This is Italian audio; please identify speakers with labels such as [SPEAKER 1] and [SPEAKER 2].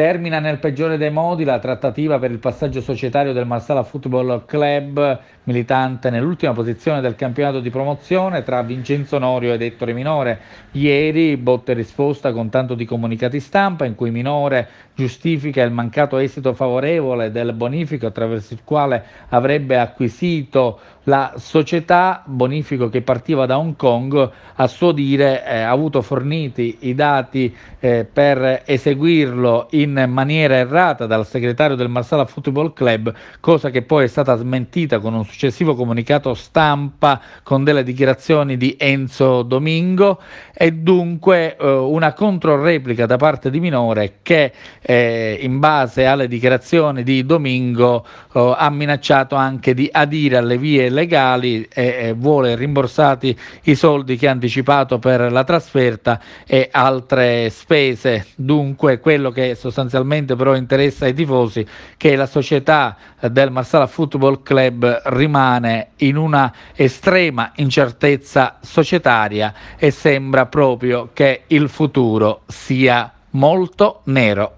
[SPEAKER 1] Termina nel peggiore dei modi la trattativa per il passaggio societario del Marsala Football Club, militante nell'ultima posizione del campionato di promozione tra Vincenzo Norio ed Ettore Minore. Ieri botte risposta con tanto di comunicati stampa in cui Minore giustifica il mancato esito favorevole del bonifico attraverso il quale avrebbe acquisito la società bonifico che partiva da Hong Kong, a suo dire eh, ha avuto forniti i dati eh, per eseguirlo in in maniera errata dal segretario del Marsala Football Club, cosa che poi è stata smentita con un successivo comunicato stampa con delle dichiarazioni di Enzo Domingo e dunque eh, una controreplica da parte di Minore che eh, in base alle dichiarazioni di Domingo eh, ha minacciato anche di adire alle vie legali e vuole rimborsati i soldi che ha anticipato per la trasferta e altre spese. Dunque quello che sostanzialmente sostanzialmente però interessa ai tifosi, che la società del Marsala Football Club rimane in una estrema incertezza societaria e sembra proprio che il futuro sia molto nero.